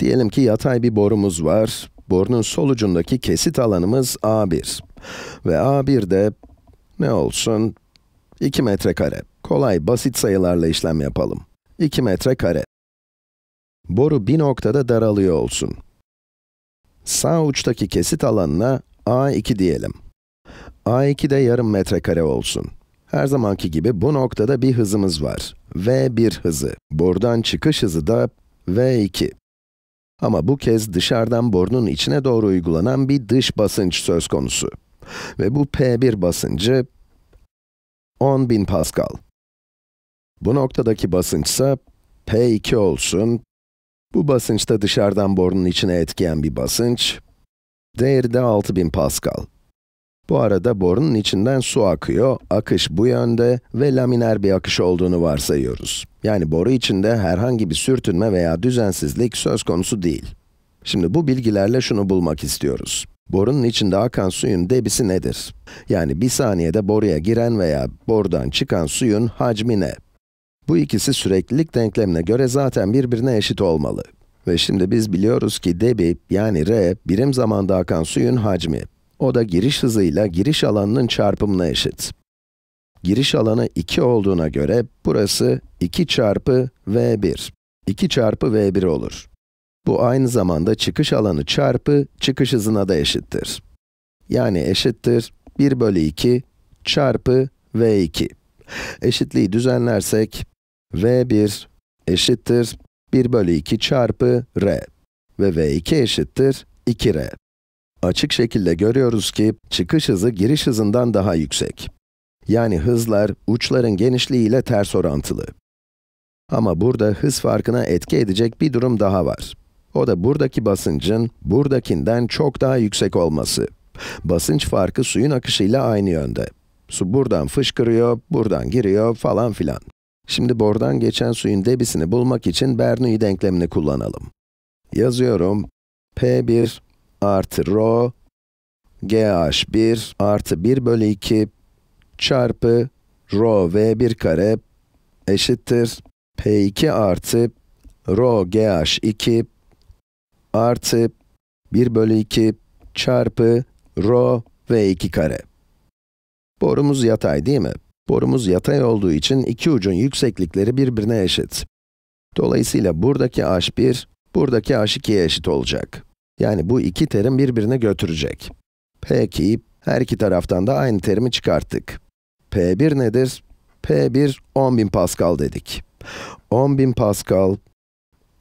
Diyelim ki yatay bir borumuz var. Borunun sol ucundaki kesit alanımız A1. Ve A1 de ne olsun? 2 metrekare. Kolay, basit sayılarla işlem yapalım. 2 metrekare. Boru bir noktada daralıyor olsun. Sağ uçtaki kesit alanına A2 diyelim. A2 de yarım metrekare olsun. Her zamanki gibi bu noktada bir hızımız var. V1 hızı. Buradan çıkış hızı da V2. Ama bu kez dışarıdan borunun içine doğru uygulanan bir dış basınç söz konusu. Ve bu P1 basıncı 10.000 Pascal. Bu noktadaki basınçsa P2 olsun. Bu basınçta dışarıdan borunun içine etkiyen bir basınç. Değeri de 6000 Pascal. Bu arada borunun içinden su akıyor, akış bu yönde ve laminer bir akış olduğunu varsayıyoruz. Yani boru içinde herhangi bir sürtünme veya düzensizlik söz konusu değil. Şimdi bu bilgilerle şunu bulmak istiyoruz. Borunun içinde akan suyun debisi nedir? Yani bir saniyede boruya giren veya borudan çıkan suyun hacmi ne? Bu ikisi süreklilik denklemine göre zaten birbirine eşit olmalı. Ve şimdi biz biliyoruz ki debi, yani r, birim zamanda akan suyun hacmi. O da giriş hızıyla giriş alanının çarpımına eşit. Giriş alanı 2 olduğuna göre burası 2 çarpı v1. 2 çarpı v1 olur. Bu aynı zamanda çıkış alanı çarpı çıkış hızına da eşittir. Yani eşittir 1 bölü 2 çarpı v2. Eşitliği düzenlersek v1 eşittir 1 bölü 2 çarpı r ve v2 eşittir 2r. Açık şekilde görüyoruz ki çıkış hızı giriş hızından daha yüksek. Yani hızlar uçların genişliği ile ters orantılı. Ama burada hız farkına etki edecek bir durum daha var. O da buradaki basıncın buradakinden çok daha yüksek olması. Basınç farkı suyun akışıyla aynı yönde. Su buradan fışkırıyor, buradan giriyor falan filan. Şimdi bordan geçen suyun debisini bulmak için Bernoulli denklemini kullanalım. Yazıyorum. P1 artı rho gh1 artı 1 bölü 2 çarpı rho v1 kare eşittir p2 artı rho gh2 artı 1 bölü 2 çarpı rho v2 kare. Borumuz yatay değil mi? Borumuz yatay olduğu için iki ucun yükseklikleri birbirine eşit. Dolayısıyla buradaki h1, buradaki h2'ye eşit olacak. Yani bu iki terim birbirine götürecek. Peki, her iki taraftan da aynı terimi çıkarttık. P1 nedir? P1 10.000 Pascal dedik. 10.000 Pascal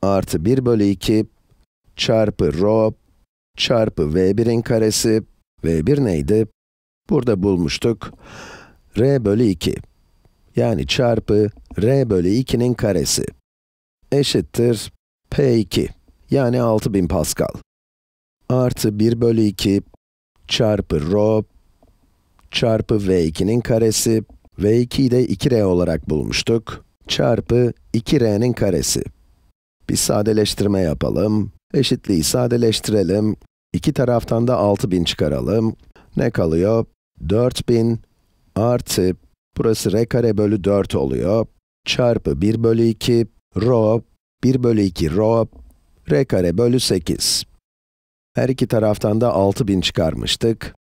artı 1 bölü 2 çarpı rho çarpı V1'in karesi. V1 neydi? Burada bulmuştuk. R bölü 2. Yani çarpı R bölü 2'nin karesi. Eşittir P2. Yani 6000 Pascal artı 1 bölü 2 çarpı rho çarpı v2'nin karesi, v2'yi de 2r olarak bulmuştuk, çarpı 2r'nin karesi. Bir sadeleştirme yapalım, eşitliği sadeleştirelim, iki taraftan da 6000 çıkaralım. Ne kalıyor? 4000 artı, burası r kare bölü 4 oluyor, çarpı 1 bölü 2 rho, 1 bölü 2 rho, r kare bölü 8. Her iki taraftan da 6000 çıkarmıştık.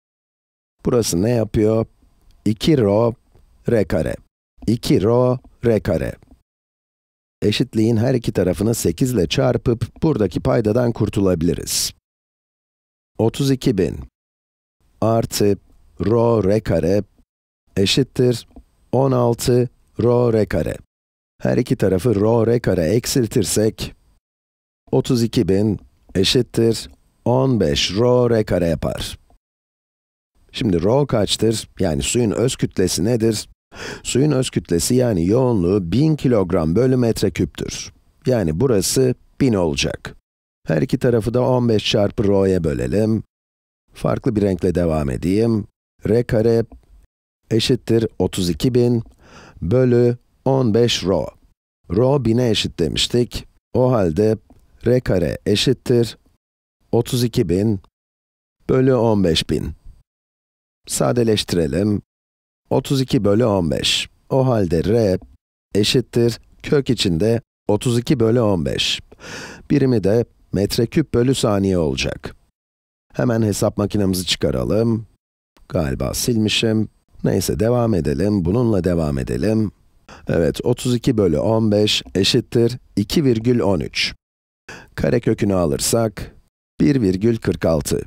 Burası ne yapıyor? 2 rho r kare. 2 rho r kare. Eşitliğin her iki tarafını 8 ile çarpıp buradaki paydadan kurtulabiliriz. 32000 artı rho r kare eşittir 16 rho r kare. Her iki tarafı rho r kare eksiltirsek 32000 eşittir 15 rho r e kare yapar. Şimdi rho kaçtır? Yani suyun öz kütlesi nedir? Suyun öz kütlesi yani yoğunluğu 1000 kilogram bölü metre küptür. Yani burası 1000 olacak. Her iki tarafı da 15 çarpı rho'ya bölelim. Farklı bir renkle devam edeyim. r kare eşittir 32.000 bölü 15 rho. Rho 1000'e eşit demiştik. O halde r kare eşittir 32.000 bölü 15.000. Sadeleştirelim. 32 bölü 15. O halde r eşittir kök içinde 32 bölü 15. Birimi de metreküp bölü saniye olacak. Hemen hesap makinemizi çıkaralım. Galiba silmişim. Neyse devam edelim, bununla devam edelim. Evet, 32 bölü 15 eşittir 2,13. Karekökünü alırsak, 1,46.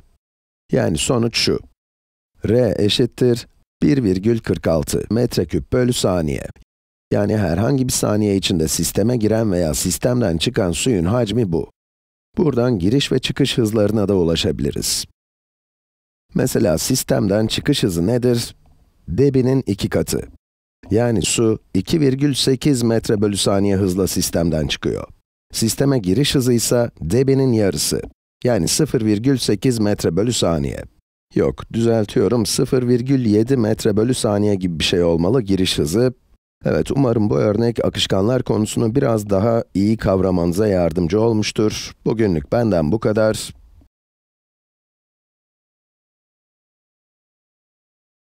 Yani sonuç şu. R eşittir 1,46 metreküp bölü saniye. Yani herhangi bir saniye içinde sisteme giren veya sistemden çıkan suyun hacmi bu. Buradan giriş ve çıkış hızlarına da ulaşabiliriz. Mesela sistemden çıkış hızı nedir? Debinin iki katı. Yani su 2,8 metre bölü saniye hızla sistemden çıkıyor. Sisteme giriş hızı ise debinin yarısı. Yani 0,8 metre bölü saniye. Yok, düzeltiyorum 0,7 metre bölü saniye gibi bir şey olmalı giriş hızı. Evet, umarım bu örnek akışkanlar konusunu biraz daha iyi kavramanıza yardımcı olmuştur. Bugünlük benden bu kadar.